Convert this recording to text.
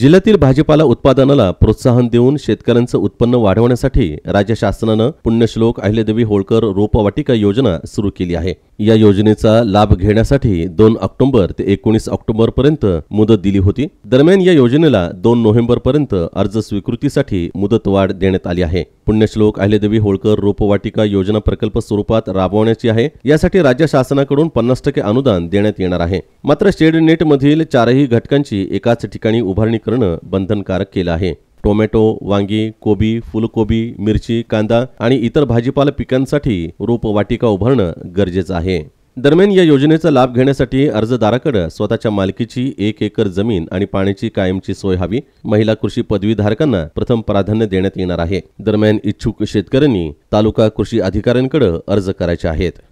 जिल्ह्यातील भाजीपाला उत्पादनाला प्रोत्साहन देऊन शेतकऱ्यांचं उत्पन्न वाढवण्यासाठी राज्य शासनानं पुण्यश्लोक अहिल्यादेवी होळकर रोपवाटिका योजना सुरू केली आहे या योजनेचा लाभ घेण्यासाठी दोन ऑक्टोबर ते एकोणीस ऑक्टोबर पर्यंत मुदत दिली होती दरम्यान या योजनेला दोन नोव्हेंबर पर्यंत अर्ज स्वीकृतीसाठी मुदतवाढ देण्यात आली आहे पुण्यश्लोक अहिलेदेवी होळकर रोपवाटिका योजना प्रकल्प स्वरूपात राबवण्याची आहे यासाठी राज्य शासनाकडून पन्नास टक्के अनुदान देण्यात येणार आहे मात्र शेड नेटमधील चारही घटकांची एकाच ठिकाणी उभारणी करणं बंधनकारक केलं आहे टोमॅटो वांगी कोबी फुलकोबी मिरची कांदा आणि इतर भाजीपाला पिकांसाठी रोपवाटिका उभारणं गरजेचं आहे दरम्यान या योजनेचा लाभ घेण्यासाठी अर्जदाराकडे स्वतःच्या मालकीची एक एकर जमीन आणि पाण्याची कायमची सोय हवी महिला कृषी पदवीधारकांना प्रथम प्राधान्य देण्यात येणार आहे दरम्यान इच्छुक शेतकऱ्यांनी तालुका कृषी अधिकाऱ्यांकडे अर्ज करायचे आहेत